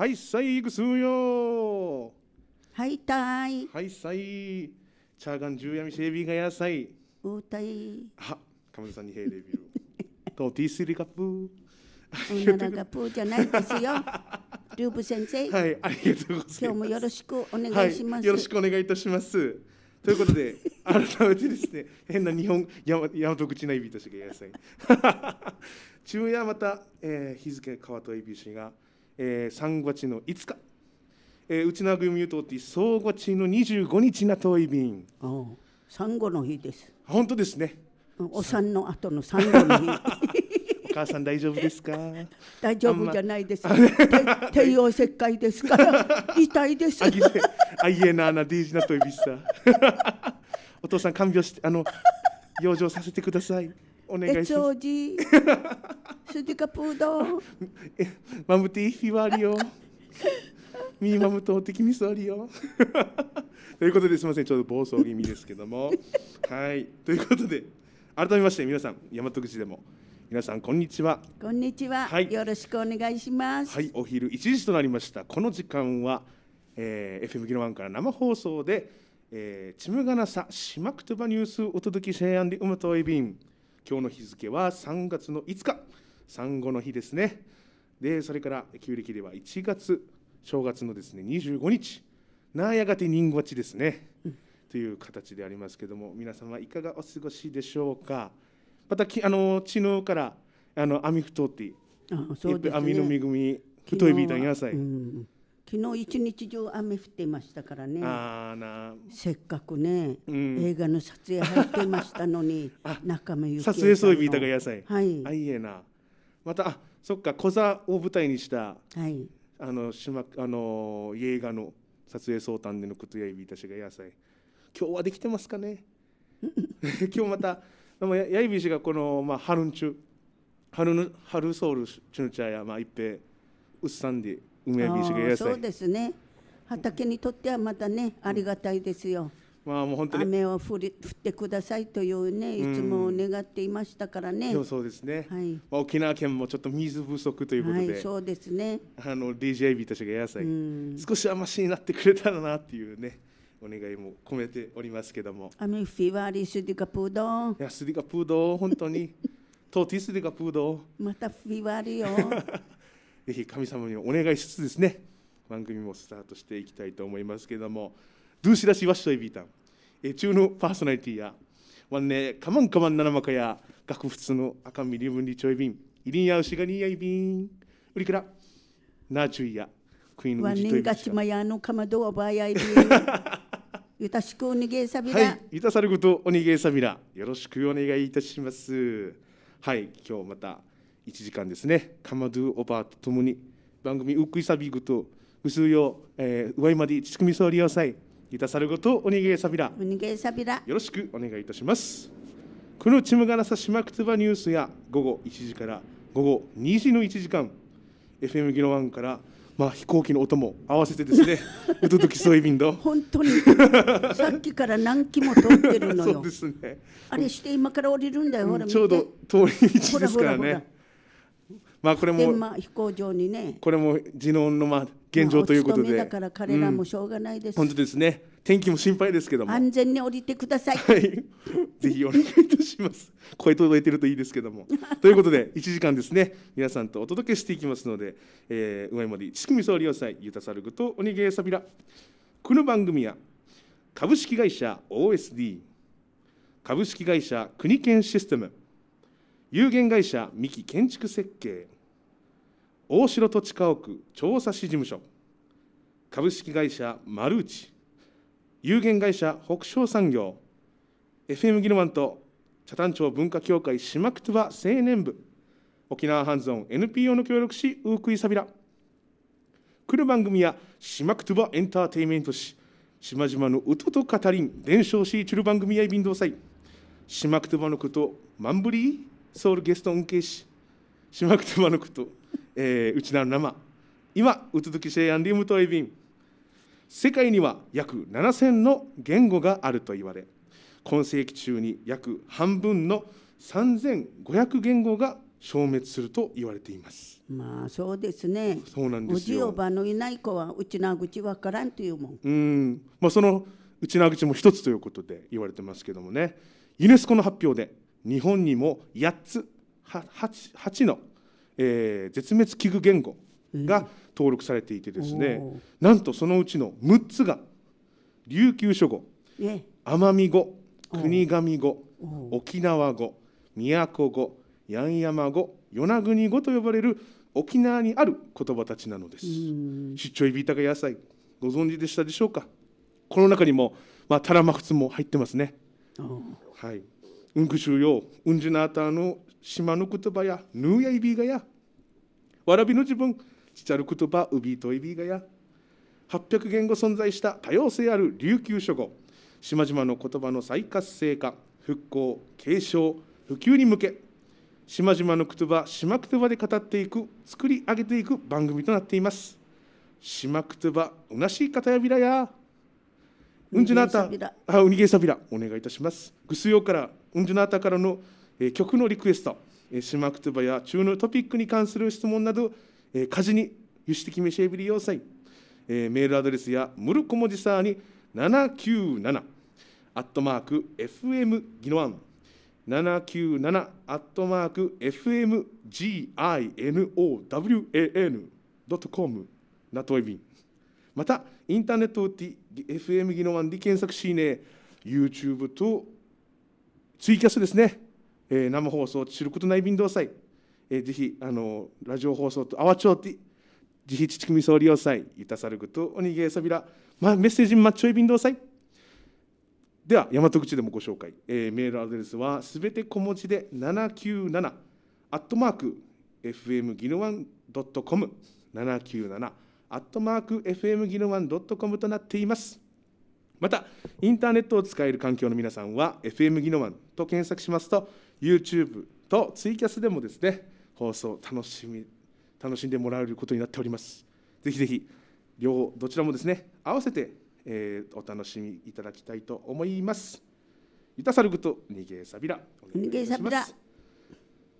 はいさいくすよはいたいはいさいチャーガン十闇シェービーがやさいうたいあカムズさんにヘい、レビュー。とティースリカップおならがプーじゃないですよ ルーブ先生はいありがとうございます今日もよろしくお願いします、はい、よろしくお願いいたしますということで改めてですね変な日本大和口のエビとしがやさい中夜また、えー、日付川とエビ氏がえー、3月の5日、えー、うちなぐみゆとって総合地の25日なといび便産後の日です本当ですねお産の後の産後の日 お母さん大丈夫ですか 大丈夫じゃないです、帝王切開ですから 痛いですあいえなあなデイジなといびさお父さん看病してあの養生させてくださいお願いします。スディカプード。マムティヒワリオ。ミーマムト的ミソリオ。ということですみませんちょっと暴走気味ですけども はいということで改めまして皆さん大和口でも皆さんこんにちはこんにちは、はい、よろしくお願いしますはいお昼1時となりましたこの時間は、えー、FM ギロワンから生放送で、えー、チムガナサシマクトバニュースお届けシェアンディウムトイビ今日の日付は3月の5日産後の日ですねでそれから旧暦では1月正月のですね25日なやがて人ごちですね、という形でありますけども皆様いかがお過ごしでしょうかまたきあのからあの網太ってあそうです、ね、網の恵み太いビータン野菜、うん昨日一日中雨降ってましたからねせっかくね、うん、映画の撮影入ってましたのに 中目ゆき撮影そういたが野菜はいあいえなまたあそっか小座を舞台にした、はい、あの島あの映画の撮影相談でのことやいびいたしが野菜今日はできてますかね 今日またでもやいびしがこの、まあ、春んち春の春ソウルチュンチャーや、まあ、一平うっさんで梅水が野菜そうですね畑にとってはまたねありがたいですよ、まあもう本当に雨を降り降ってくださいというねいつも願っていましたからね。そうそうですね。はい。まあ沖縄県もちょっと水不足ということで、はい、そうですね。あの DJB たちが野菜、うん、少しはしになってくれたらなっていうね。お願いも込めておりますけども。アミフィワリスディカプード。いやスディカプード本当に。トーティスディカプード。またフィワリよ。ぜひ神様にお願いしつつですね、番組もスタートしていきたいと思いますけれども、ドゥシラシワシトエビータン、え中のパーソナリティや、ワンネカマンカマンナナマカや、学仏の赤身リブンリチョイビン、イリンヤウシガニヤイビン、ウリクラ、ナチュイヤ、クイーンウジトビガチマヤのカマドアバヤイビン。ゆたしくおにげさびら。はい、ゆたさることおにげさびら、よろしくお願いいたします。はい、今日また。1時間ですね、カマドゥオバーとともに、番組ウックイサビグと、ウスヨ、えー、ウワイマディ、チチクミソーリオサイ、いたさることおにげさびら。おにげさびら。よろしくお願いいたします。このちむがなさしまくつばニュースや、午後1時から午後2時の1時間、FM ギロワンから、まあ、飛行機の音も合わせてですね、うとときそういびんど。本当に、さっきから何機も通ってるのよ。そうですね。あれして今から降りるんだよ、ほら。ちょうど通り道ですからね。ほらほらほらまあこれも、飛行場にねこれも地ののまあ現状ということで、まあ、だから彼らもしょうがないです、うん、本当ですね天気も心配ですけども安全に降りてください、はい、ぜひお願いいたします声届いてるといいですけども ということで1時間ですね皆さんとお届けしていきますので、えー、上森仕組み総理要塞ゆたさるぐとおにげさびらこの番組は株式会社 OSD 株式会社国研システム有限会社三木建築設計大城土地家屋調査士事務所株式会社マルーチ有限会社北昇産業 FM ギルマンと北谷町文化協会島くつば青年部沖縄ハンズオン NPO の協力しウークイサビラ来る番組や島くつばエンターテインメントし島々のうとと語りん伝承しちる番組やいびんどうさい島くつばのことマンブリーソウルゲストンケ恵シしまくてまぬくと、えー、うちなる生、今、うトづキシェアンリムトエビン。世界には約7000の言語があると言われ、今世紀中に約半分の3500言語が消滅すると言われています。まあそうですね。そうなんですよ。おじおばのいない子はうちなぐちわからんというもん。うん。まあそのうちなぐちも一つということで言われてますけどもね。ユネスコの発表で日本にも8つ 8, 8の、えー、絶滅危惧言語が登録されていてですね、なんとそのうちの6つが琉球諸語奄美語国神語沖縄語宮古語八重山語与那国語と呼ばれる沖縄にある言葉たちなのです。出張いびたが野菜ご存知でしたでしょうかこの中にも、まあ、タラマフツも入ってますね。はいうんくしゅうよ、うんじなたの島の言葉や、ぬうやいびがや、わらびの自分、ちちゃる言葉、うびといびがや、800言語存在した多様性ある琉球諸語、島々の言葉の再活性化、復興、継承、普及に向け、島々の言葉、島言葉で語っていく、作り上げていく番組となっています。島言葉、うなしいかたやびらや、うんじなた、あ、うにげさびら、お願いいたします。ぐすよからどなたからの曲のリクエスト、シクくつバや中のトピックに関する質問など、家事にゆしてきめしえびり要塞、メールアドレスやムルコモジサーに797アットマーク FM ギノワン797アットマーク FMGINOWAN.com ナトイビン。またインターネットを FM ギノワンで検索しね YouTube とツイキャスですね、えー、生放送、知ることない便動祭、えー、ぜひあのラジオ放送と阿波町て、ぜひ父組総理用祭、いたさるぐとおにげさびら、ま、メッセージマッチョイ便動祭。では、大和口でもご紹介、えー、メールアドレスはすべて小文字で797、アットマーク、FM ギノワンドットコム、7 9 7アットマーク FM ギノワンドットコムとなっています。また、インターネットを使える環境の皆さんは、FM ノ能湾と検索しますと、YouTube とツイキャスでもですね、放送楽しみ、楽しんでもらえることになっております。ぜひぜひ、両方どちらもですね、合わせて、えー、お楽しみいただきたいと思います。いたさること逃げさびら逃げさびら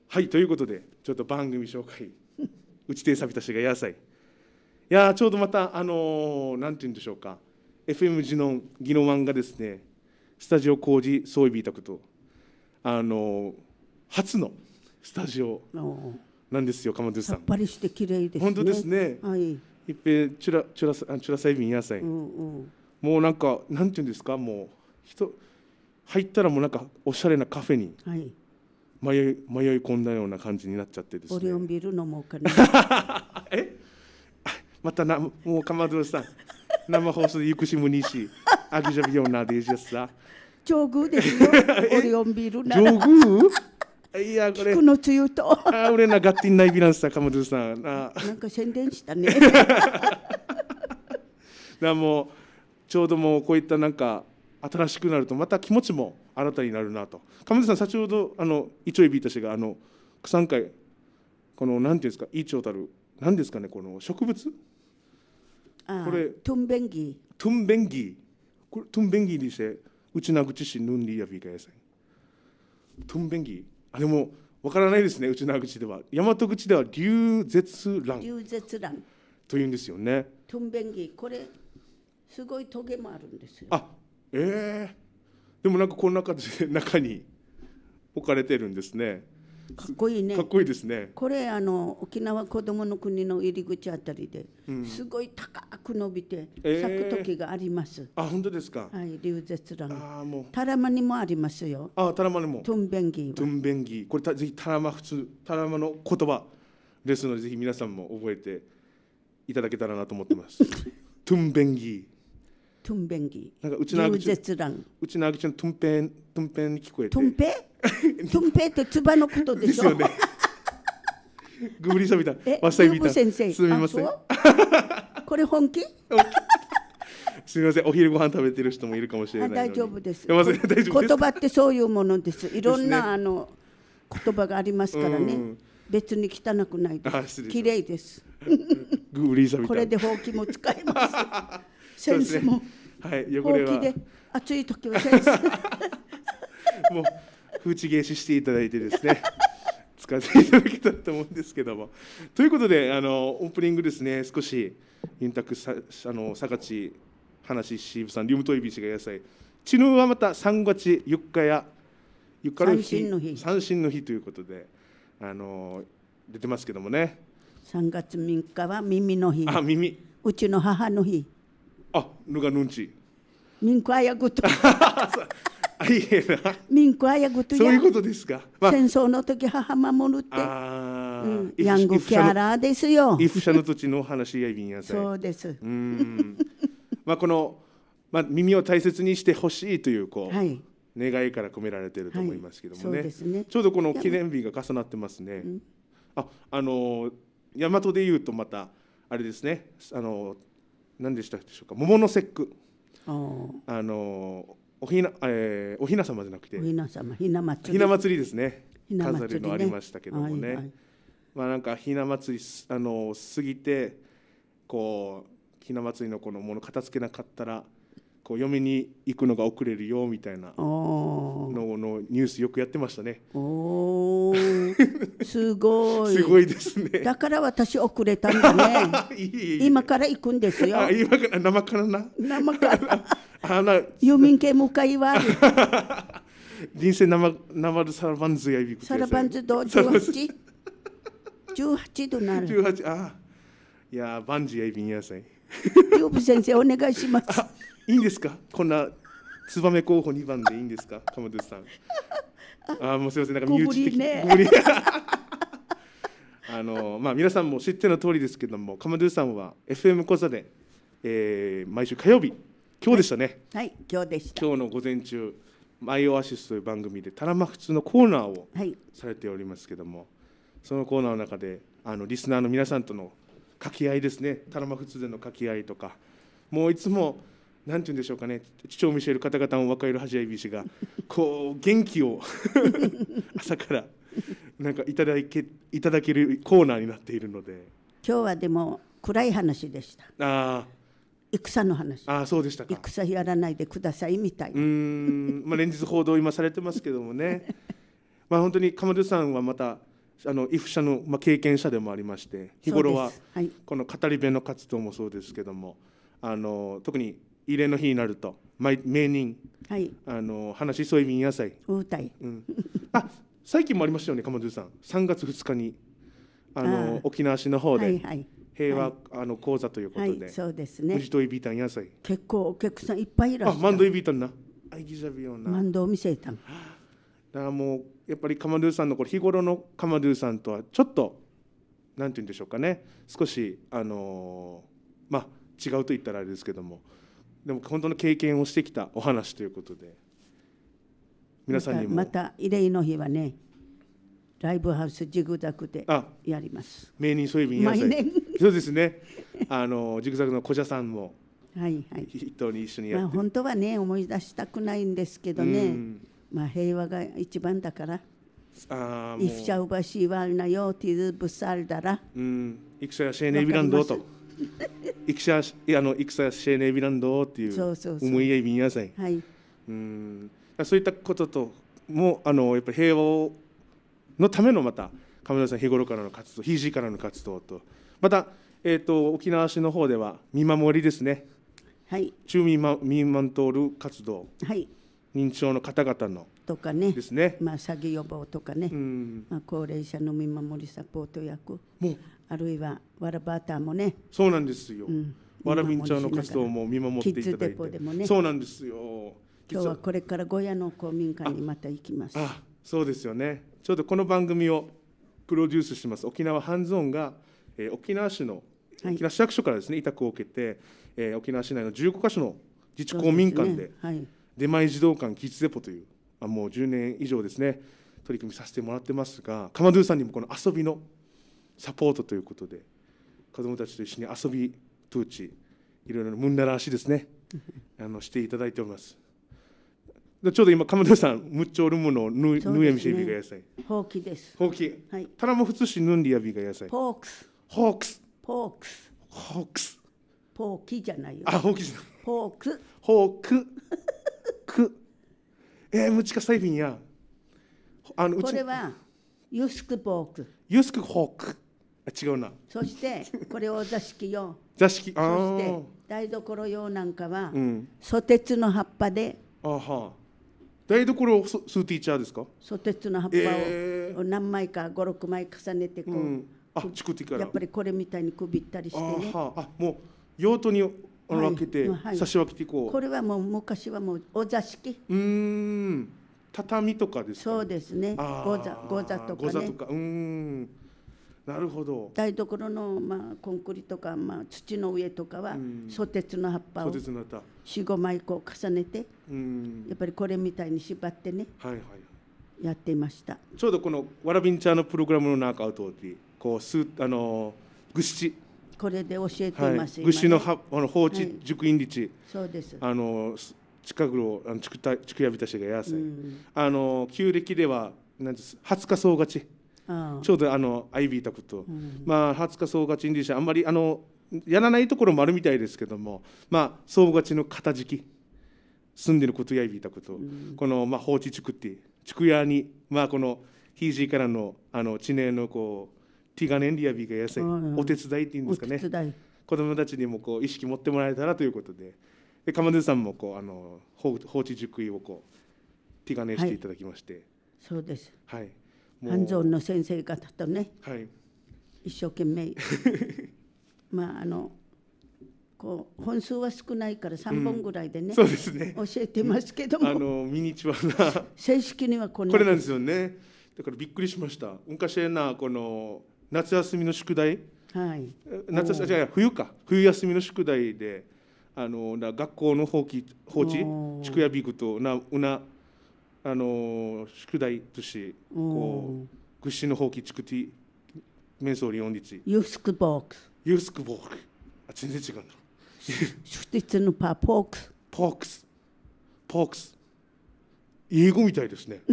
はいということでちょっと番組紹介うちてさびたしが野菜いやちょうどまたあのー、なんて言うんでしょうか FM 時のギノワンがですねスタジオ工事装備委託とあの初のスタジオなんですよ鎌田さん。さっぱりして綺麗です、ね、本当ですね。はい。いっぺんチュラチュラさチュラサイビンやさい。もうなんかなんていうんですかもう人入ったらもうなんかおしゃれなカフェに。はい。迷い迷い込んだような感じになっちゃってですね。オリオンビール飲もうかな。え、またなもうかまどさん生放送で行くしもにし、あきじゃびよなでじゃさ。上宮ですよ。オリオンビルなら。上宮いやこれ。このつゆと。あ、俺なガッティンナイビランスさ、カムドゥさん。ななんか宣伝したね。な もうちょうどもうこういったなんか新しくなるとまた気持ちも新たになるなと。カさん先ほどあのイチョイビーたちがあのんかい、このなんていうんですかイチョウたるなんですかねこの植物あこれトゥンベンギトゥンベンギこれトゥンベンギにしてうちなぐちしぬんりやびかやせんトゥンベンギあれもわからないですねうちなぐちでは大和口では流絶乱流絶乱というんですよねトゥンベンギこれすごいトゲもあるんですよあええー、でもなんかこの中で中に置かれてるんですねかっこいいねかっこいいですねこれあの沖縄子どもの国の入り口あたりで、うん、すごい高く伸びて咲く時があります、えー、あ本当ですかはい流絶蘭あもうタラマにもありますよあタラマにもトゥンベンギトゥンベンギこれたぜひタラマ普通タラマの言葉ですのでぜひ皆さんも覚えていただけたらなと思ってます トゥンベンギトゥンベンギなんかうちのうちのアギちゃんトゥンペントゥンペンに聞こえてトゥンペン トンペってつばのことでしょ。ですよね。グブリさビみえ、い。マサイみた先生。すみません。これ本気？すみません、お昼ご飯食べてる人もいるかもしれない大丈夫です。言葉ってそういうものです。いろんな、ね、あの言葉がありますからね。別に汚くないです。綺麗です。グブリさんこれでほうきも使います。センスも。はい、汚れは。ほうで暑い時はセンス。もう。風知芸止していただいてですね 使っていただけたと思うんですけども。ということであのオープニングですね少しユンタクさあの坂地話シーブさんリウムトイビシが野菜知能はまた三月四日や三振の日三振の日ということであの出てますけどもね三月三日は耳の日あ耳うちの母の日あぬがぬんちみんこあやことありえな。民家やぐとそういうことですか。まあ、戦争の時母守るって。ああ、うん、ヤングキャラですよ。イフシャの土地の話やいびんやさい。そうです。うん。まあこのまあ耳を大切にしてほしいというこう。はい。願いから込められていると思いますけどもねはいね、ちょうどこの記念日が重なってますね。ああの大和でいうとまたあれですねあの何でしたでしょうか桃の節句あのおひな、えー、おひな様じゃなくて。おひな様、ひな祭り。ひな祭りですね。ひな祭り、ね、飾るのありましたけどもね。はいはい、まあ、なんかひな祭り、あの、過ぎて。こう、ひな祭りのこのもの片付けなかったら。こう嫁に行くのが遅れるよみたいなののニュースよくやってましたね。おすごいすごいですね。だから私遅れたんだね。いいい今から行くんですよ。あ今から生からな。生から。あな郵便系向かいは。人生生生るサラバンズやびくサラバンズどう十八？十八度なる。十八あいやバンジーやびんやさい。ーブ先生お願いします。いいんですかこんなツバメ候補2番でいいんですか鎌田さん あもうすいませんなんか身内的、ね、あのまあ皆さんも知っての通りですけども鎌田さんは FM 小座で、えー、毎週火曜日今日でしたね、はい、はい、今日でした今日の午前中マイオアシスという番組でタラマ普通のコーナーをされておりますけども、はい、そのコーナーの中であのリスナーの皆さんとの掛け合いですねタラマ普通での掛け合いとかもういつも、うんなんて言うんでしょうかね父を見せる方々も若いる恥やいびしがこう元気を 朝からなんかいただけいただけるコーナーになっているので今日はでも暗い話でしたああ戦の話ああそうでしたか戦やらないでくださいみたいなうん、まあ、連日報道今されてますけどもね まあ本当に鎌田さんはまたあのイフ社の、まあ、経験者でもありまして日頃はこの語り部の活動もそうですけども、あの特に慰霊の日になると毎名人、はい、あの話添ういう民野菜うたい、うん、あ最近もありましたよね鎌田さん3月2日にあのあ沖縄市の方で、はいはい、平和、はい、あの講座ということで、はい、そうですね藤戸イビータン野菜結構お客さんいっぱいいらっしゃるマンドイビータンなアイギザビオンなマンドを見せただからもうやっぱりカマドさんのこれ日頃のカマドさんとはちょっとなんて言うんでしょうかね少しあのー、まあ違うと言ったらあれですけどもでも本当の経験をしてきたお話ということで皆さんにもまた慰霊の日はねライブハウスジグザグでやります名人そういう意味毎そうですねあのジグザグの小社さんもはいはい一頭に一緒にやって、まあ、本当はね思い出したくないんですけどねまあ平和が一番だからあイフシャウバシーワールナヨーティズブサルダライクシャヤシェーネビランドとイクシャあのイクサシェーネビランドっていう思いやみなさい。はい。うんそういったことともあのやっぱり平和のためのまた亀田さん日頃からの活動、ひじからの活動とまたえっ、ー、と沖縄市の方では見守りですね。はい。中見ま見守る活動。はい。認知症の方々のとかねですね、まあ、詐欺予防とかね、うんまあ、高齢者の見守りサポート役もうあるいはわらターもねそうなんですよ、うん、わらみんちゃんの活動も見守っていただいて、ね、そうなんですよ今日はこれから小ヤの公民館にまた行きますあそうですよねちょうどこの番組をプロデュースします沖縄ハンズオンが、えー、沖縄市の、は沖縄市役所からですね委託を受けて、えー、沖縄市内の15か所の自治公民館で、ねはい、出前児童館キッズデポという、まあ、もう10年以上ですね取り組みさせてもらってますがカマドゥさんにもこの遊びのサポートということで子どもたちと一緒に遊びトーチいろいろムンダらしですね あのしていただいております。ちょうど今、鎌田さん、むっちょるものぬ、ぬやみしびが野菜。ほうきです。ほうき。はい。たらもふつしぬんりやびが野菜。ポークス。ホークス。ポークス。ホークス。ポーキじゃないよ。あ、ほうきじゃない。ポーク。ホーク。く。えー、むちかさいびんや。あの、うち。これは。ユスクポーク。ユスクホーク。違うな。そしてこれを座敷用。座敷そして台所用なんかは、うん、ソテツの葉っぱで。あは台所をスーティーチャーですかソテツの葉っぱを、えー、何枚か56枚重ねてこう、うん、あ作ってからやっぱりこれみたいにくびったりしてね。ああもう用途に分けて、はい、差し分けていこう、はい、これはもう昔はもうお座敷うん畳とかですか、ね、そうですねご座ご座とかねご座とかうんなるほど台所の、まあ、コンクリとか、まあ、土の上とかはソテツの葉っぱを45枚こう重ねてうんやっぱりこれみたいに縛ってね、はいはい、やっていましたちょうどこのわらびん茶のプログラムの中を通ってこうすあのぐっしこれで教えています、はい、ぐしのはあの放置、はい、熟院率そうですあの近頃あのちくたちくやびたしがやせ、うん、あの旧暦では何です20日総勝ちちょうどあのアイビーたこと、うん、まあ20日総勝ちイ者あんまりあのやらないところもあるみたいですけどもまあ総勝ちの片敷住んでることやいびたこと、うん、このまあ放置地区って地区屋にまあこのひいじいからのあの地名のこうティガネリアビーが安い、うんお手伝いっていうんですかね子どもたちにもこう意識持ってもらえたらということでで鎌どさんもこうあの放置地区をこうティガネしていただきまして、はい、そうですはい半蔵の先生方とね、はい、一生懸命 まああのこう本数は少ないから3本ぐらいでねうん、ね教えてますけども、あのミニチュアな正式にはこれなんですよねだからびっくりしました昔なこの夏休みの宿題、はい、夏休みじゃ冬か冬休みの宿題であのな学校の放棄放置地区やびクとなうなあの宿題としてこう屈指の放棄築地面相利用日ユースクボークユースクボークあ全然違うな宿日のパーポークスポークスポークス英語みたいですね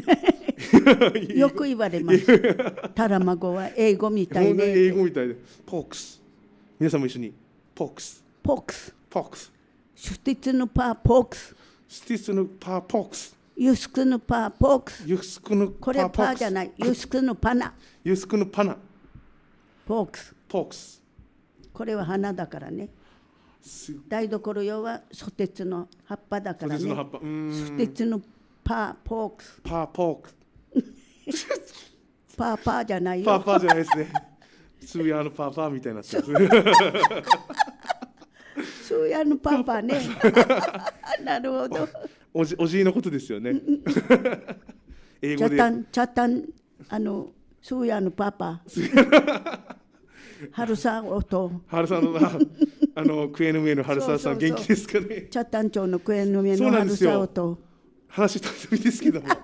よく言われますタラマゴは英語みたいね英語みたいでポークス皆さんも一緒にポークスポークスポークス出立のパーポークス出立のパーポークスユスクヌパーポークス。ユスクヌこれパーじゃない。ユスクヌパナ。ユスクヌパナ。ポークス。ポークス。これは花だからね。台所用はソテツの葉っぱだからね。ソテツの葉っぱ。ソテツのパーポークス。パーポークス。パーパーじゃないよ。パーパーじゃないですね。スーヤのパーパーみたいな。スーヤのパーパーね。なるほど。おじおじいのことですよね。英語で。チャタンチャタンあのスーヤのパパ。ハルさん音。ハルさんの あのクエヌの上のハルさん元気ですかね。チャタン町のクエヌの上のハルさん音。話したみですけども。あ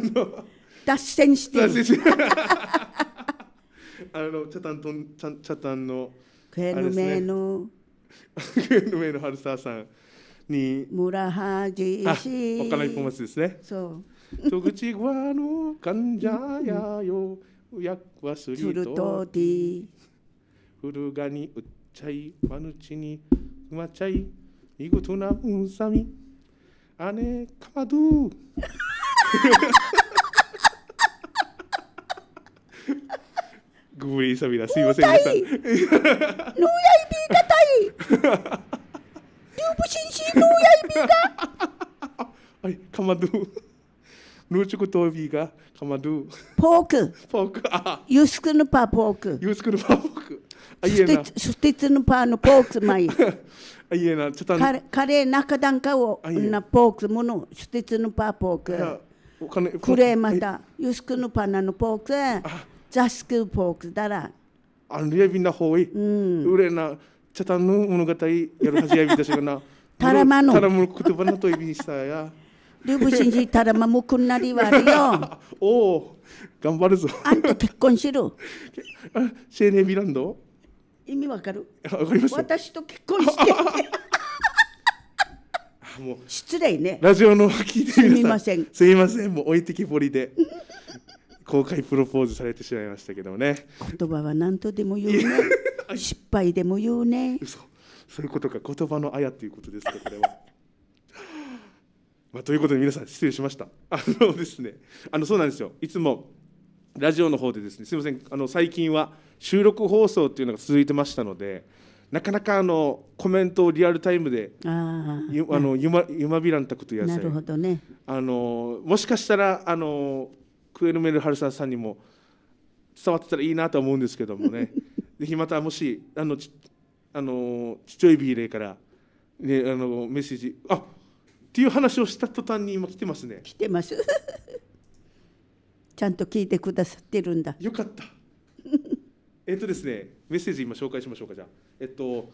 の脱線してあのチャタンとチャチャタンの、クエヌの上の。クエヌの上のハルさん。に村はじしから一本松ですねそう戸口川の患者やよ役はするとり古がにうっちゃいわぬちにうまちゃいごとなうんさみ姉かまどグブリーだすいませんでした。のやいびたい。신시노야이비가아니가마두누추쿠토비가가마두포크포크아유스크누파포크유스크누파포크아이나스티츠누파노포크마이あいえなちょカレー中段かをなポークものステツパーポーク クレーまたユスクのパナのポークザスクポークだらあのレビンな方うん、なチャタンの物語やるはじやびしがな달아마노言葉の그때보다또이비니스타야류부신시달아마무군날이말요오간바르소안테결혼시로세네미란도이미와카루와타시결혼してもう失礼ねラジオの聞いてみすみませんすみませんもう置いてきぼりで公開プロポーズされてしまいましたけどもね言葉は何とでも言うね失敗でも言うね嘘そういうことか言葉のあやということですかこれは。まあ、ということで皆さん失礼しました。あのですね、あのそうなんですよ。いつもラジオの方でですね、すみません。あの最近は収録放送というのが続いてましたので、なかなかあのコメントをリアルタイムで、あの、ゆまゆまびらんたことやなるほどね。あのもしかしたらあのクエルメルハルサさんにも伝わってたらいいなと思うんですけどもね。ぜひまたもしあのあの父っビーレから、ね、あのメッセージあっていう話をした途端に今来てますね来てます ちゃんと聞いてくださってるんだよかった えっとですねメッセージ今紹介しましょうかじゃあえっと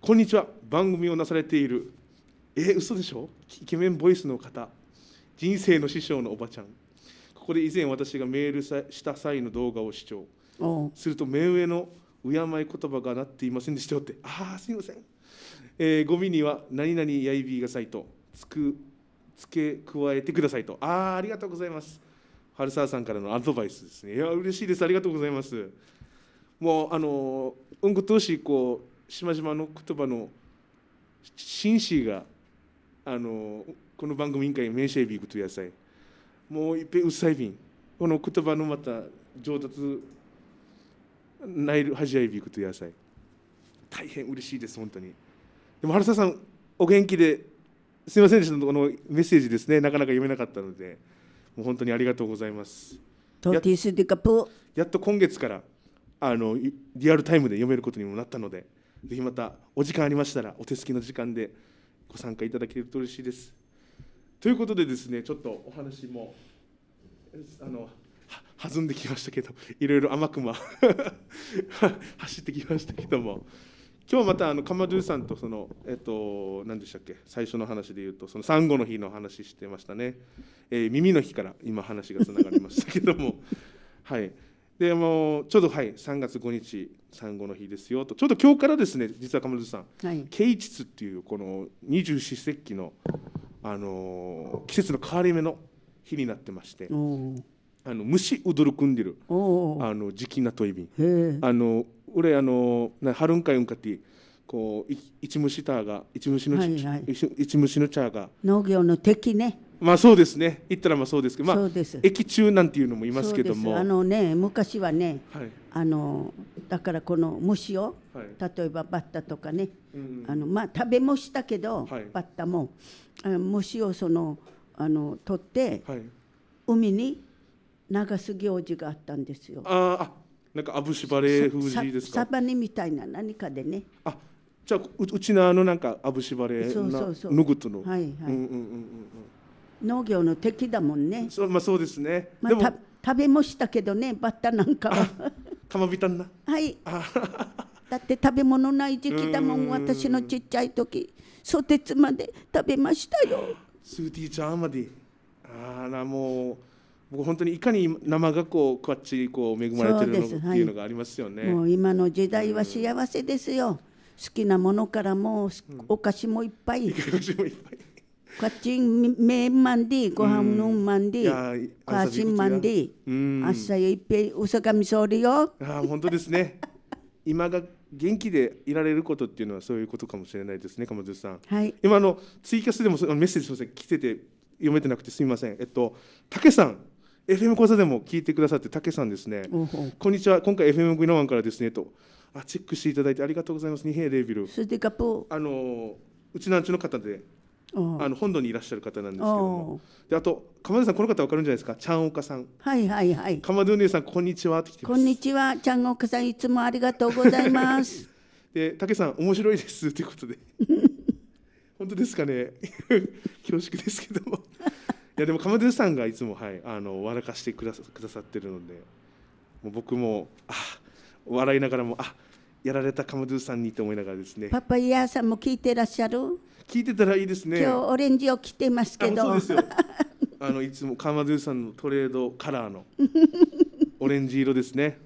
こんにちは番組をなされているえ嘘でしょイケメンボイスの方人生の師匠のおばちゃんここで以前私がメールした際の動画を視聴すると目上の敬い言葉がなっていませんでしたよってああすいません、えー、ゴミには何々やいびがさいとつく付け加えてくださいとああありがとうございます春沢さんからのアドバイスですねいや嬉しいですありがとうございますもうあのうんこ通しこうしままの言葉の紳士があのこの番組委員会名シェイビーグと野菜もういっぺんうっさいびんこの言葉のまた上達ナイルハジアイビクという野菜大変嬉しいです本当にでも原沢さんお元気ですいませんでしたこのメッセージですねなかなか読めなかったのでもう本当にありがとうございますやっと今月からあのリアルタイムで読めることにもなったのでぜひまたお時間ありましたらお手すきの時間でご参加いただけると嬉しいですということでですねちょっとお話もあの弾んできましたけどいろいろ甘くま 走ってきましたけども今日またあのカマドゥさんとそのえっと何でしたっけ最初の話で言うとその産後の日の話してましたね、えー、耳の日から今話がつながりましたけども はいでもちょうどはい3月5日サンゴの日ですよとちょうど今日からですね実はカマドゥさん、はい、っていうこの二十四節気のあのー、季節の変わり目の日になってまして。あの虫踊る組んでるあの時期なといびんあの俺あのはるんかよんかってこうい一虫たが一虫の、はいはい、一虫の茶が農業の敵ねまあそうですね言ったらまあそうですけどまあ駅中なんていうのもいますけどもあのね昔はね、はい、あのだからこの虫を、はい、例えばバッタとかね、うん、あのまあ食べもしたけど、はい、バッタもあの虫をそのあの取って、はい、海に流す行事があったんですよ。ああ、なんかアブシバレ風じですサバネみたいな何かでね。あじゃあうちのあのなんかアブシバレなそうそうそうヌグトの。はいはい。うんうんうんうん。農業の敵だもんね。そうまあそうですね。まあ、た食べもしたけどねバッタなんかは。かまびたんな。はい。だって食べ物ない時期だもん私のちっちゃい時ソテツまで食べましたよ。スーティーちゃんまで。ああ、なもう。僕本当にいかに生学校こっちこう恵まれてるのっていうのがありますよね、はい、もう今の時代は幸せですよ、うん、好きなものからもうお菓子もいっぱい、うん、こっちめんまんでご飯のまんでこっちまんさよいっぺい、うさかみそうるよあ本当ですね今が元気でいられることっていうのはそういうことかもしれないですね鎌田さん、はい、今のツイキャスでもメッセージすみません来てて読めてなくてすみませんえっとたけさん FM 講座でも聞いてくださってたけさんですね、うんこんにちは今回 FM グリノワンからですねとあチェックしていただいてありがとうございます二平レビルあのうちなんちの方であの本土にいらっしゃる方なんですけどもであとかまどさんこの方わかるんじゃないですかちゃんおかさんはいはいはいかまど田姉さんこんにちはって来てこんにちはちゃんおかさんいつもありがとうございます でたけさん面白いですということで 本当ですかね 恐縮ですけどもやでもカマドゥさんがいつも、はい、あの笑かしてくださくださってるのでもう僕もあ笑いながらもあやられたカマドゥさんにと思いながらですねパパイヤーさんも聞いてらっしゃる聞いてたらいいですね今日オレンジを着てますけどそうですよ あのいつもカマドゥさんのトレードカラーのオレンジ色ですね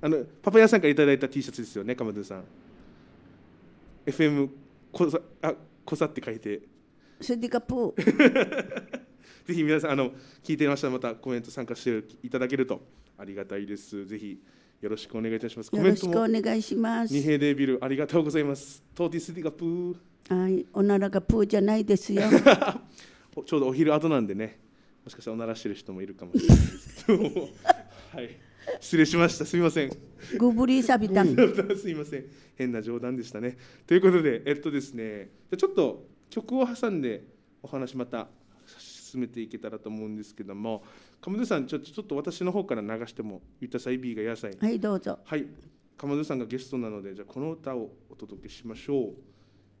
あのパパイヤーさんからいただいた T シャツですよねカマドゥさん FM こさあこさって書いてそれでかぷー ぜひ皆さんあの聞いていましたらまたコメント参加していただけるとありがたいです。ぜひよろしくお願いいたします。よろしくお願いします。二平デビルありがとうございます。トーティスディガプー。はい、おならがプーじゃないですよ。ちょうどお昼後なんでね、もしかしたらおならしてる人もいるかもしれない はい。失礼しました。すみません。グブリーサビタン。すみません。変な冗談でしたね。ということで、えっとですね、じゃちょっと曲を挟んでお話また進めていけたらと思うんですけども鎌田さんちょちょっと私の方から流しても「ゆたさい B が野菜」はいどうぞはい鎌田さんがゲストなのでじゃあこの歌をお届けしましょう、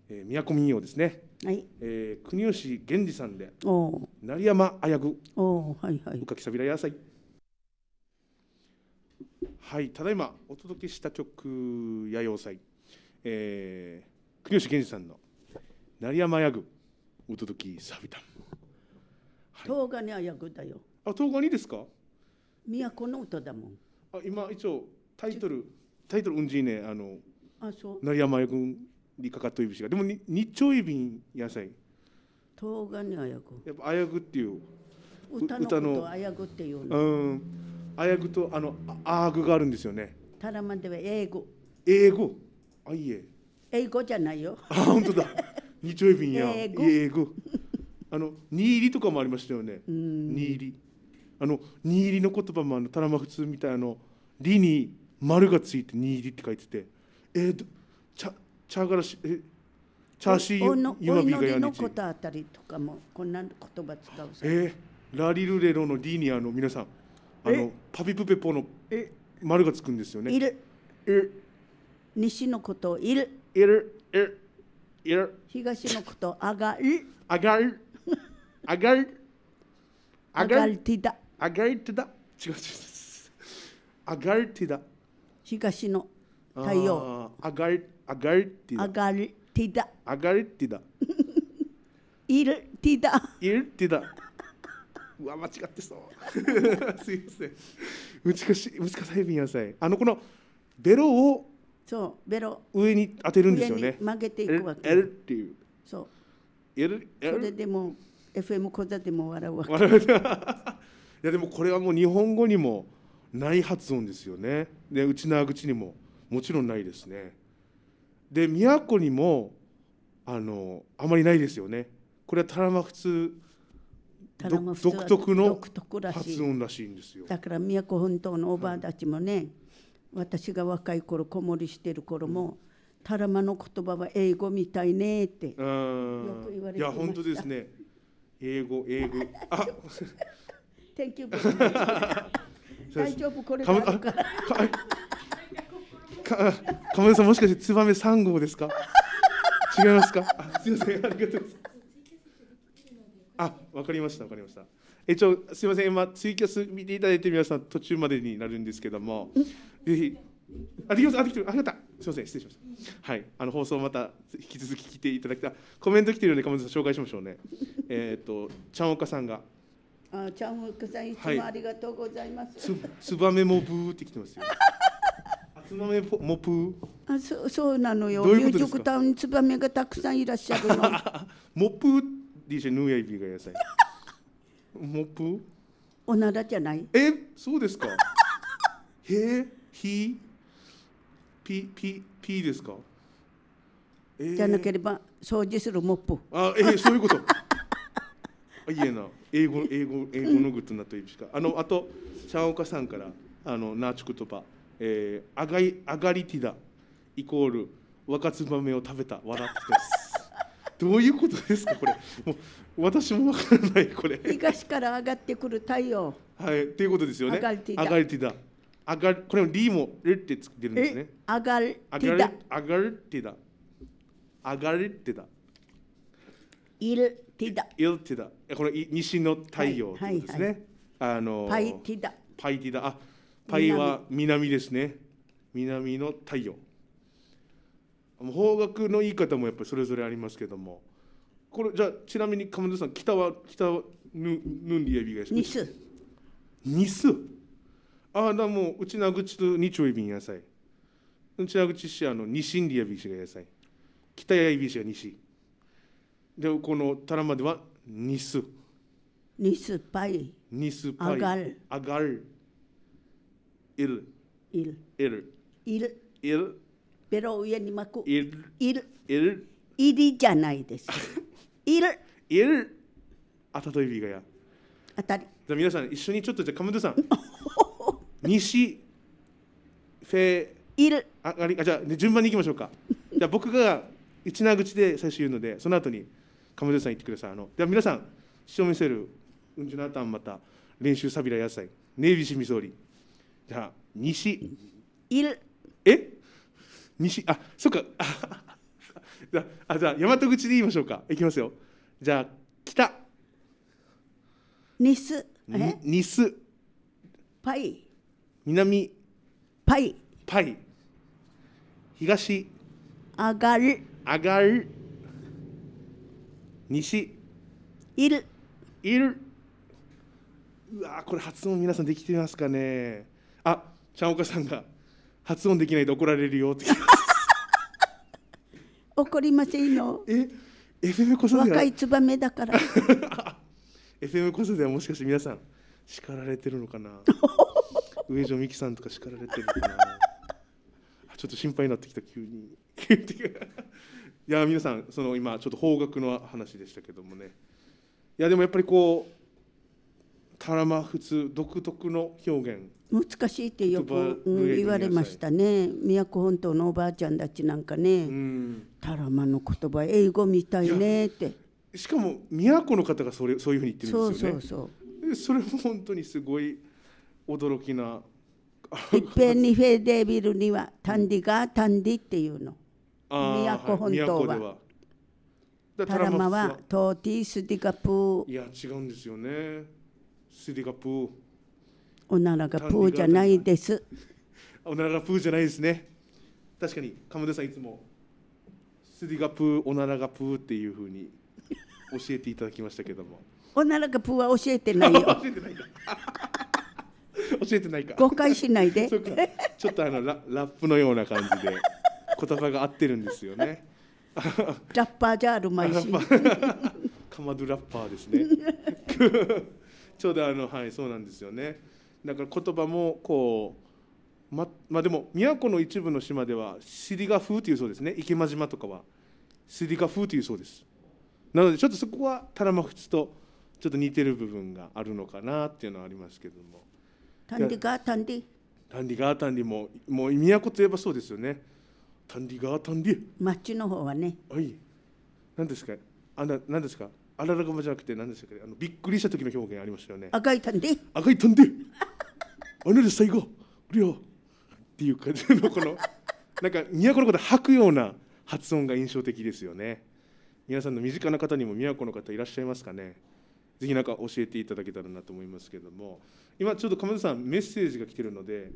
えー、都民謡ですね、はいえー、国吉源氏さんで「お成山綾具」おはいはい「うかきさびら野菜」はいただいまお届けした曲「野陽祭」えー、国吉源氏さんの「成山ヤグ」お届けさびた。東金は役だよ。あ、東にですか。都の歌だもん。あ、今一応タイトル、タイトルうんじいね、あの。あ、そう。成山君にかかっといびしが、でもに、日朝郵便野菜。東金は役。やっぱあやぐっていう。歌の歌のあやぐっていうの。うん。あやぐと、あの、あーぐがあるんですよね。タラマでは英語。英語。あ、いえ。英語じゃないよ。あ、本当だ。日曜日にや。英語。英語あの「に入り」とかもありましたよね「に入り」あの「に入り」の言葉もあの「たらまふつ」みたいなの「り」に丸がついて「に入り」って書いててえっ、ー、茶茶がらしえチャーシーゆまびがやにちことあたりとかもこんな言葉使うえー、ラリルレロの「り」にあの皆さんあのパピプペポの丸がつくんですよねいるいる西のこといるいるいるいる東のことあがるあがる上がる上がるティダ上がるティダ違う違う上がるティダ東の太陽上がる上がるティダ上がるティダ上がるティダいるティダいるティダうわ間違ってそうすいません難しい難しい皆さんあのこのベロをそうベロ上に当てるんですよね曲げていくわけ L っていうそう L, L それでも FM 講座でも笑うわ いやでもこれはもう日本語にもない発音ですよねでうちぐ口にももちろんないですねで宮古にもあのあまりないですよねこれは多良間普通独特の発音らしいんですよだから宮古本島のおばあたちもね、はい、私が若い頃子守りしてる頃も、うん、タラマの言葉は英語みたいねってよく言われてましたいや本当ですね英語英語 あ Thank you 大丈夫これかあかか亀 さんもしかしてツバメ三号ですか違いますかあすいませんありがとうございますあわかりましたわかりましたえちょすいません今ツイキャス見ていただいて皆さん途中までになるんですけどもぜひありがとうありがとうありがとうすみません、失礼しました。はい、あの放送また引き続き聞いていただきたい。コメント来てるので、亀田さん紹介しましょうね。えっと、ちゃんおかさんが。あ、ちゃんおかさん、いつもありがとうございます。はい、つ、つばめもぶーって来てますよ。あつばめもぷあ、そう、そうなのよ。どういうことタウンにつばめがたくさんいらっしゃるの。もぷでしょ、ぬーやいびがやさい。もぷおならじゃない。え、そうですか。へひ。ピピピですか、えー、じゃなければ掃除するモップ。あ、えー、そういうこと。あ、いえな。英語、英語、英語のグッズになっていいですか。あの、あと、シャオカさんから、あの、ナーチクトパ、えー、あがい、あがりティダ、イコール、若つばめを食べた、笑ってます。どういうことですか、これ。もう、私もわからない、これ。東から上がってくる太陽。はい、ということですよね。あがりティダ。上がこれも D も「る」ってつけてるんですね。アがる。テがる。アがるってだ。上がるってだ。いるってだ。いってだ。これ西の太陽ですね。あのパイティダ。パイティダ。あパイは南ですね。南の太陽。方角の言い方もやっぱりそれぞれありますけども。これじゃあちなみに鎌田さん北は北はヌヌンディエビがですかニス。ニス。ああだもううちなぐちとにちょいびんやさいうちなぐちしあの西インディびしがやさい北やいびしが西でこのたらまではにす。にすぱい。にすぱい。あがる。アガルイルイルイルイルイルベロ上にまくいる。いる。いる。いリじゃないです いる。いる。あたといびがやあたりじゃ皆さん一緒にちょっとじゃあカムドさん 西フェいるああじゃあ順番にいきましょうかじゃあ僕が一名口で最初言うのでその後に鴨城さん言ってくださいあのでは皆さん塩見せるうんじゅなたんまた練習さびら野菜ネイビシミソリじゃあ西いるえ西あそっかああ じゃあ大和口で言いましょうかいきますよじゃあ北ニスニスパイ南パイパイ東上がる上がる西いるいるうわこれ発音皆さんできてますかねあちゃんおかさんが発音できないと怒られるよって 怒りませんよえ FM こそ若いツバメだから FM こそではもしかして皆さん叱られてるのかな 上条美紀さんとか叱られてるかな ちょっと心配になってきた急に いや皆さんその今ちょっと方角の話でしたけどもねいやでもやっぱりこうたらま普通独特の表現難しいってよく、言われましたね宮古本島のおばあちゃんたちなんかね、うん、タラマの言葉英語みたいねってしかも宮古の方がそれそういうふうに言ってるんですよねそうそうそうそれも本当にすごい驚きな。いっぺんにフェーデービルにはタンディがタンディっていうの。都本島は。はい、タラマはトーティースディガプー。いや違うんですよね。スディガプー。おならがプーじゃないです。おならがプーじゃないですね。確かに、カムデさんいつも、スディガプー、おならがプーっていうふうに教えていただきましたけども。おならがプーは教えてないよ。教えてない 教えてないか誤解しないで そうかちょっとあのララップのような感じで言葉 が合ってるんですよねラッパーじゃあるまいしかまどラッパーですねちょうどあのはいそうなんですよねだから言葉もこうままあでも宮古の一部の島では尻が風というそうですね池間島とかは尻が風というそうですなのでちょっとそこはタラマフチとちょっと似てる部分があるのかなっていうのはありますけども。タンディガータンディタンディガータンディももう都といえばそうですよねタンディガータンディ町の方はねはい何ですかあな何ですかあららがまじゃなくて何でしたっけあのびっくりした時の表現ありましたよね赤いタンディ赤いタンディあれで最後りょうっていう感じのこの なんか都のこと吐くような発音が印象的ですよね皆さんの身近な方にも都の方いらっしゃいますかねぜひんか教えていただけたらなと思いますけれども今ちょっと鎌田さんメッセージが来てるので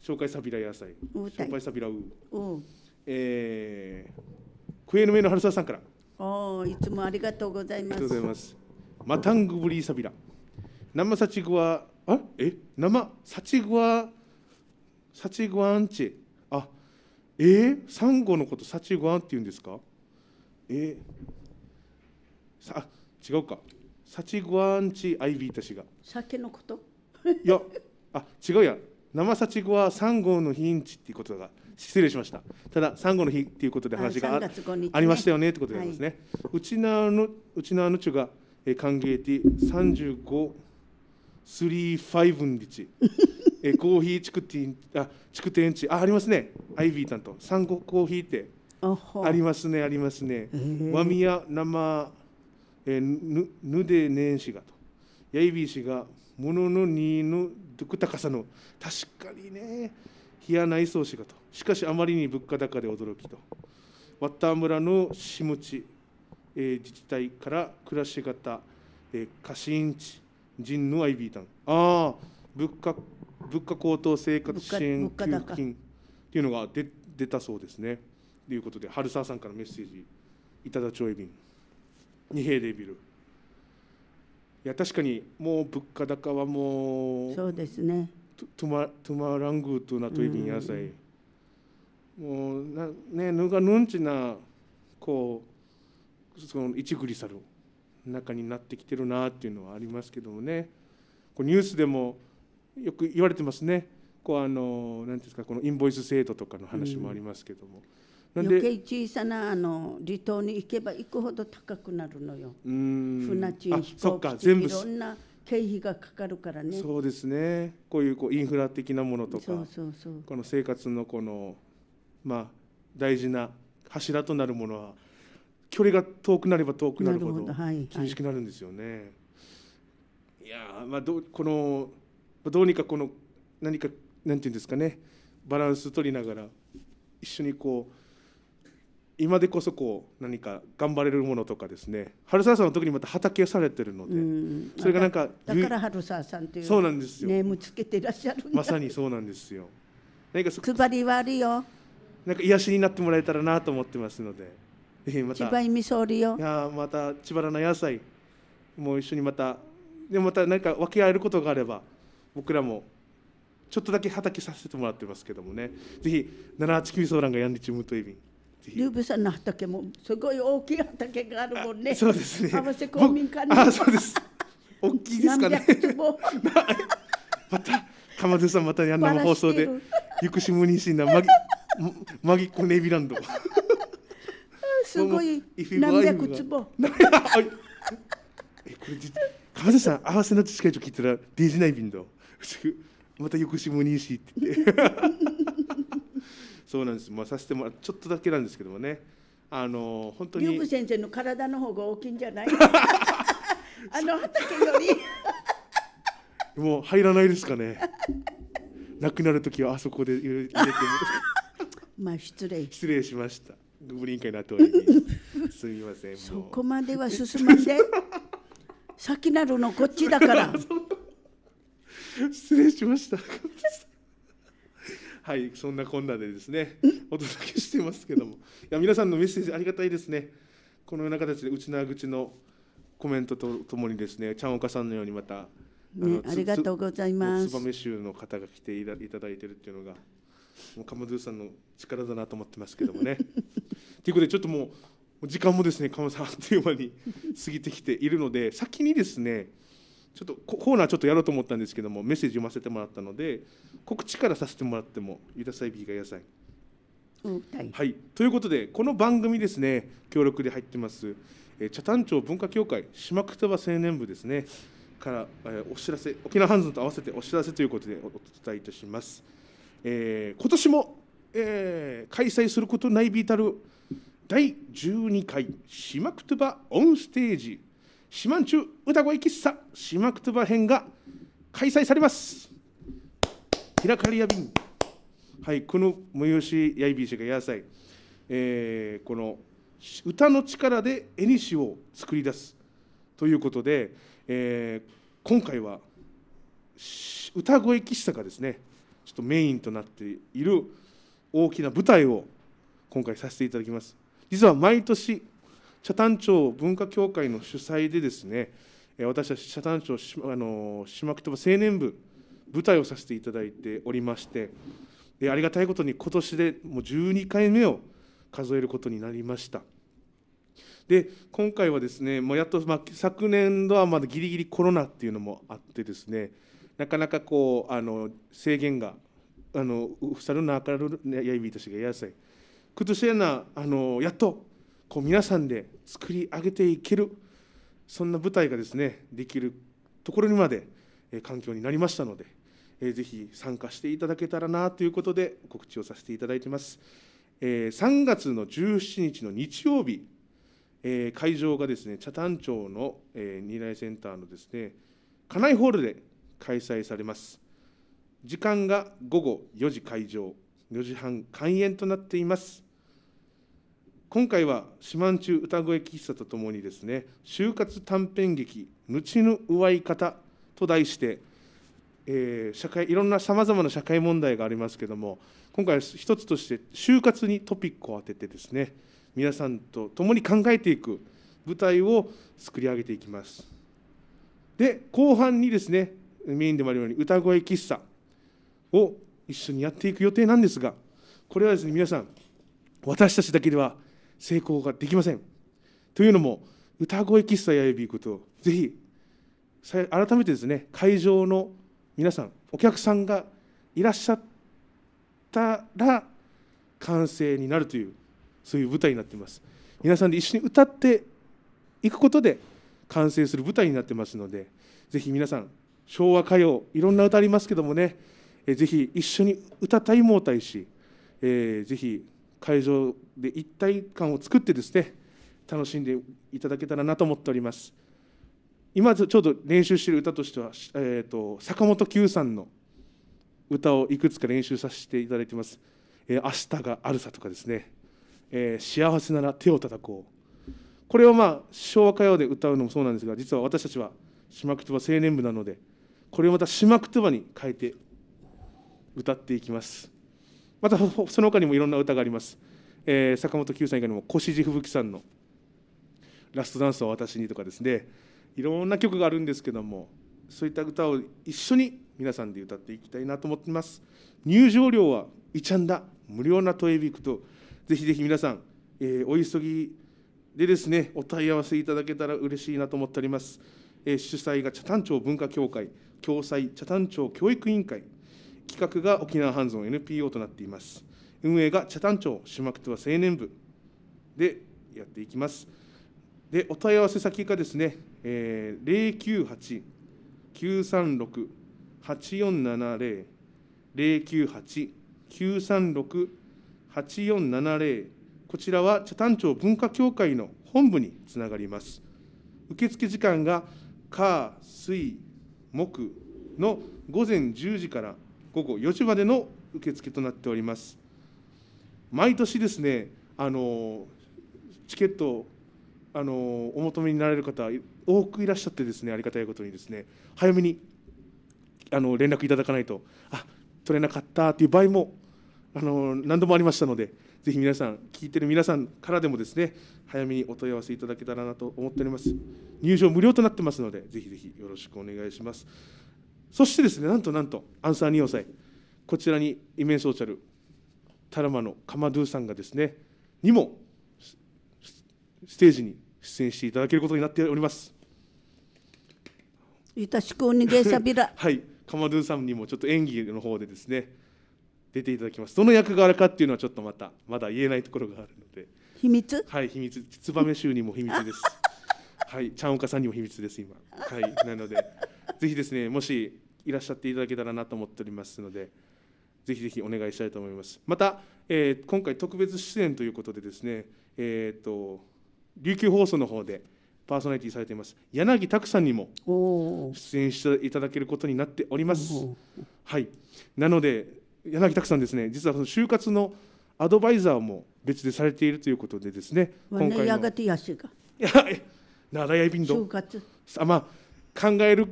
紹介サビラ野菜紹介サビラウーえー、クエの目の春沢さんからおいつもありがとうございますありがとうございますマタングブリーサビラ生サチグワあえ生サチグワサチグワンチあえー、サンゴのことサチグワンって言うんですかえー、さ違うかサチグアンチアイビーたちが酒のこといやあ違うや生サチはサンゴの日んちっていうことが失礼しましたただンゴの日っていうことで話があ,、ね、ありましたよねってことでありますね、はい、うちなのうちなのちゅが歓迎て35スリーファイブンリチえコーヒーチクティンあチクテンチあありますねアイビー担当三ゴコーヒーってありますねありますね和宮生えぬぬでねんしがとやいびしがもののにぬどくたかさの確かにね冷やないそうしがとしかしあまりに物価高で驚きとわッ村のしむち、えー、自治体から暮らし方、えー、家臣地人のアイビーたん。ああ物価物価高騰生活支援給付金っていうのが出出たそうですねということで春沢さんからメッセージいただちょいびん二平デビルいや確かにもう物価高はもうそうですねトゥマトゥマラングートなトイビン野菜、もうなねぬがぬんちなこうその一グリサル中になってきてるなっていうのはありますけどもねこうニュースでもよく言われてますねこうあの何ていうんですかこのインボイス制度とかの話もありますけども。うん余計小さなあの離島に行けば行くほど高くなるのよ。船賃飛行機いろんな経費がかかるからね。そうですね。こういうこうインフラ的なものとか、そうそうそうこの生活のこのまあ大事な柱となるものは距離が遠くなれば遠くなるほど厳しくなるんですよね。はいはい、いやまあどこのどうにかこの何かなんていうんですかねバランス取りながら一緒にこう。今でこそこう何か頑張れるものとかですね春沢さんは特にまた畑をされてるのでそれがなんかだから春沢さんというそうなんですよネームつけてらっしゃるまさにそうなんですよ何か配りはあるよなんか癒しになってもらえたらなと思ってますのでぜひまた千葉味よいやまた千葉の野菜もう一緒にまたでまた何か分け合えることがあれば僕らもちょっとだけ畑させてもらってますけどもねぜひ七八九ソーラがやんにちむといびんってう。ルーブさんの畑もすごい大きい畑があるもんね。そうですね。合わせ公民館に。あ、そうです。大きいですかね。また鎌田さんまたあの放送でゆ くしもにしんだマギマギコネビランド。すごい何百坪。えこれ鎌田さん合わせの近いを聞いたらデジナイビンド。またゆくしもにしって。そうなんです、まあ、させてもらちょっとだけなんですけどもねあの本当に。リ先生の体の方が大きいんじゃない あの畑よりもう入らないですかね。なくなる時はあそこで入れて まあ失礼。失礼しました。グブリン会の後に。すみません。そこまでは進まんで。先なるのこっちだから。失礼しました。はいそんなこんなでですねお届けしてますけどもいや皆さんのメッセージありがたいですねこのような形で内ち口のコメントとともにですねちゃんおかさんのようにまたね、ありがとうございます燕州の方が来ていただいてるっていうのがもうカムドゥさんの力だなと思ってますけどもね。ということでちょっともう時間もですねカムさんあっという間に過ぎてきているので先にですねちょっとコーナーちょっとやろうと思ったんですけどもメッセージ読ませてもらったので告知からさせてもらっても「ゆださいびが野菜」うん、はい、はい、ということでこの番組ですね協力で入ってます、え茶谷町文化協会島くたば青年部ですねから、えお知らせ沖縄ハンズと合わせてお知らせということでお伝えいたします、えー、今年も、えー、開催することないビータル第12回島くとばオンステージ島んち歌声喫茶島くとば編が開催されます。らかりやびん。はい、この催しやいびしがやさい、えー、この歌の力で絵にしを作り出すということで、えー、今回は歌声喫茶がですねちょっとメインとなっている大きな舞台を今回させていただきます実は毎年社団長文化協会の主催でですね、私たち社団長あの島木鳥青年部舞台をさせていただいておりまして、でありがたいことに今年でもう12回目を数えることになりました。で今回はですねもうやっと、まあ、昨年度はまだギリギリコロナっていうのもあってですねなかなかこうあの制限があのふさるなあかるやいびいたしがやさい。くとしやなあのやっとこう皆さんで作り上げていけるそんな舞台がですねできるところにまで環境になりましたので、ぜひ参加していただけたらなということで告知をさせていただいています。3月の17日の日曜日、会場がですね北谷町の、二大センターのですね金井ホールで開催されます。時間が午後4時会場、4時半開演となっています。今回は四万十歌声喫茶とともにですね就活短編劇「ぬちぬ奪い方」と題して、えー、社会いろんなさまざまな社会問題がありますけども今回は一つとして就活にトピックを当ててですね皆さんと共に考えていく舞台を作り上げていきますで後半にですねメインでもあるように歌声喫茶を一緒にやっていく予定なんですがこれはですね皆さん私たちだけでは成功ができません。というのも、歌声喫茶やゆびこと、ぜひ、改めてですね、会場の皆さん、お客さんがいらっしゃったら、完成になるという、そういう舞台になっています。皆さんで一緒に歌っていくことで、完成する舞台になってますので、ぜひ皆さん、昭和歌謡、いろんな歌ありますけどもね、えぜひ一緒に歌たいもうたいし、えー、ぜひ会場で一体感を作ってですね楽しんでいただけたらなと思っております今ちょうど練習している歌としては、えーと、坂本九さんの歌をいくつか練習させていただいてます「えー、明日があるさ」とかですね、えー、幸せなら手を叩こう」これをまあ昭和歌謡で歌うのもそうなんですが実は私たちは島くと青年部なのでこれをまた島くとばに変えて歌っていきますまたその他にもいろんな歌があります。えー、坂本九さん以外にも越路吹雪さんの「ラストダンスは私に」とかですねいろんな曲があるんですけどもそういった歌を一緒に皆さんで歌っていきたいなと思っています入場料はイチャンダ無料なトエビクとぜひぜひ皆さん、えー、お急ぎでですねお問い合わせいただけたら嬉しいなと思っております、えー、主催が北谷町文化協会共催北谷町教育委員会企画が沖縄半蔵 NPO となっています。運営が北谷町島区は青年部でやっていきます。で、お問い合わせ先がですね、えー、098-936-8470、098-936-8470、こちらは北谷町文化協会の本部につながります。受付時間が火、水、木の午前10時から午後4時までの受付となっております。毎年ですね、あのチケットあのお求めになられる方多くいらっしゃってですねありがたいことにですね早めにあの連絡いただかないとあ取れなかったという場合もあの何度もありましたのでぜひ皆さん聞いてる皆さんからでもですね早めにお問い合わせいただけたらなと思っております入場無料となってますのでぜひぜひよろしくお願いします。そしてですねなんとなんとアンサー2要塞こちらにイメンソーチャルタラマのカマドゥさんがですねにもステージに出演していただけることになっております。いたしくおにげさびら。はい、カマドゥさんにもちょっと演技の方でですね出ていただきます。どの役柄かっていうのはちょっとまたまだ言えないところがあるので。秘密。はい、秘密。ツバメ州にも秘密です。はいちゃんおかさんにも秘密です今はいなので ぜひですねもしいらっしゃっていただけたらなと思っておりますのでぜひぜひお願いしたいと思いますまた、えー、今回特別出演ということでですねえっ、ー、と琉球放送の方でパーソナリティされています柳拓さんにも出演していただけることになっておりますはいなので柳拓さんですね実はその就活のアドバイザーも別でされているということでですね今回のやがていや長屋頻度あ、まあ、考える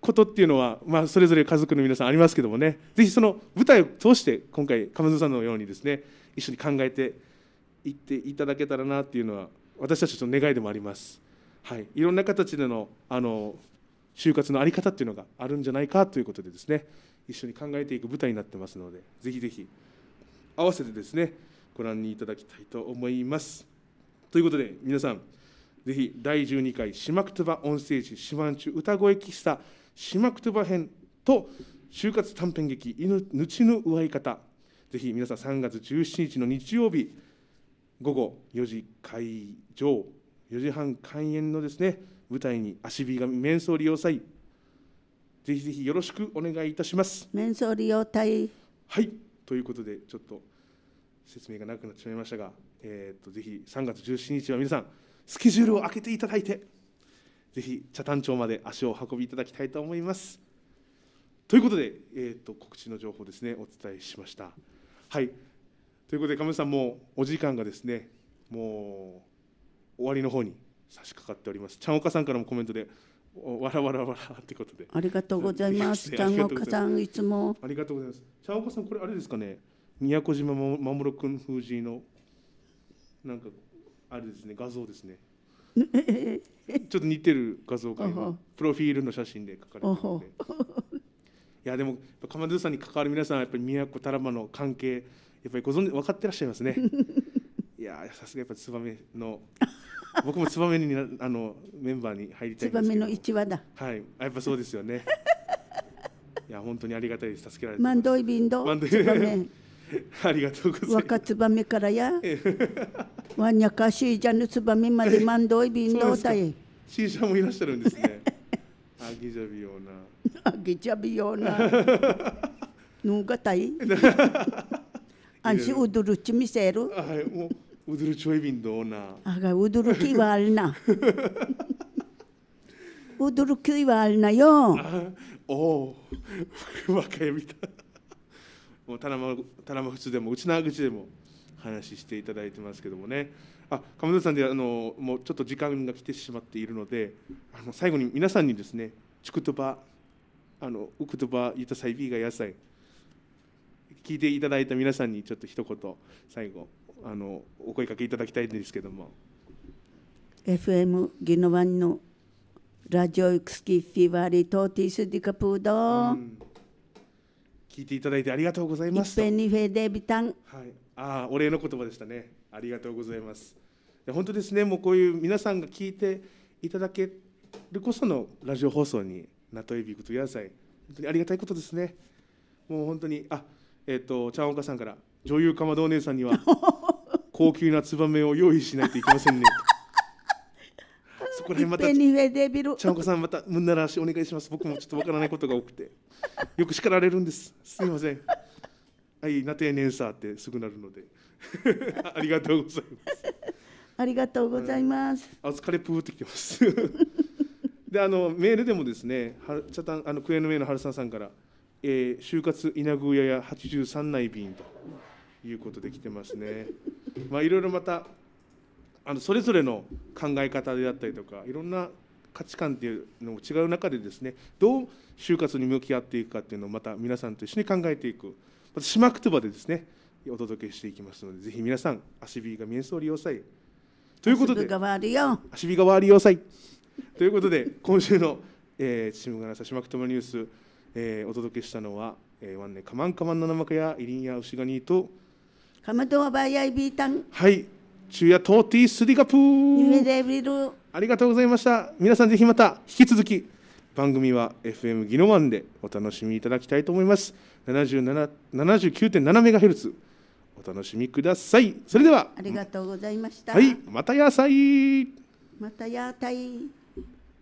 ことっていうのは、まあ、それぞれ家族の皆さんありますけどもねぜひその舞台を通して今回亀津さんのようにですね一緒に考えていっていただけたらなっていうのは私たちの願いでもあります。はい、いろんな形でのあの就活の在り方っていうのがあるんじゃないかということでですね一緒に考えていく舞台になってますのでぜひぜひ合わせてですねご覧にいただきたいと思います。ということで皆さんぜひ第12回シマクトゥバ音声地島んちゅ歌声喫茶シマクトゥバ編と就活短編劇「ぬちぬうわい方」ぜひ皆さん3月17日の日曜日午後4時会場4時半開演のですね舞台に足火神面相利用祭ぜひぜひよろしくお願いいたします面相利用隊はいということでちょっと説明がなくなってしまいましたが、えー、っとぜひ3月17日は皆さんスケジュールを開けていただいてぜひ茶壇町まで足を運びいただきたいと思います。ということで、えーと、告知の情報ですねお伝えしました。はいということで亀さんもうお時間がですねもう終わりの方に差し掛かっております。ちゃんおかさんからもコメントでわらわらわらってことで。ありがとうございます。ちゃんおかさんいつも。ありがとうございます。ちゃんおかさんこれあれですかね。宮古島も守君封じのなんかあれですね画像ですねちょっと似てる画像が今プロフィールの写真で書かれてるのでいやでも鎌田さんに関わる皆さんやっぱり宮古タラマの関係やっぱりご存知分かってらっしゃいますね いやさすがやっぱツバメの僕もツバメにあのメンバーに入りたいんですけどツバメの一話だはいやっぱそうですよねいや本当にありがたいです助けられてマンドイビンドマンドイビンド ありがとうございます若ツバメからや わにゃかしいじゃぬつばみまでまんどいびんどうたい。シーシャもいらっしゃるんですね。あぎじゃびような。あぎじゃびような。ぬがたい。あんしうどるちみせる。はい、もううどるちょいびんどうな。あがうどるきわるな。うどるきわ るなよ。おお、若いみたい。もうたなま、たなまふつでも、うちなぐちでも。話していただいてますけどもねあ鎌田さんであのもうちょっと時間が来てしまっているのであの最後に皆さんにですね「ちくとば」あの「うくとばゆたさいびが野菜」聞いていただいた皆さんにちょっと一言最後あのお声かけいただきたいんですけども FM ギノワンのラジオイクスキフィワリトーティスディカプード、うん、聞いていただいてありがとうございますいっぺんデビタン、はいああ、お礼の言葉でしたね。ありがとうございます。本当ですね、もうこういう皆さんが聞いていただけるこそのラジオ放送になとえびくとやさい、本当にありがたいことですね。もう本当に、あえっ、ー、と、ちゃんおかさんから、女優かまどお姉さんには、高級なツバメを用意しないといけませんね。そこら辺また、ちゃんおかさん、また、むんならしお願いします。僕もちょっとわからないことが多くて、よく叱られるんです。すみません。はいなてねんさってすぐなるのでありがとうございますありがとうございます、お疲れぷーってきてます であのメールでもですねはちゃたん、あのクエの名の春さんから、えー、就活稲具屋や八十三内便ということで来てますねまあいろいろまたあのそれぞれの考え方であったりとかいろんな価値観っていうのも違う中でですねどう就活に向き合っていくかっていうのをまた皆さんと一緒に考えていくまた島くとばでですねお届けしていきますのでぜひ皆さん足火が見えそう利用さいということで足火が悪いよ足火が悪いよさいということで今週の「えー、チームがなさ島くとばニュース」えー、お届けしたのは、えー、ワンネカマンカマンナナマカイリンやウシガニとカマトワバイアイビータンはい昼夜トーティースリガプーありがとうございました皆さんぜひまた引き続き番組は FM ギノワンでお楽しみいただきたいと思います79.7メガヘルツお楽しみくださいそれではありがとうございましたはいまた野菜また屋台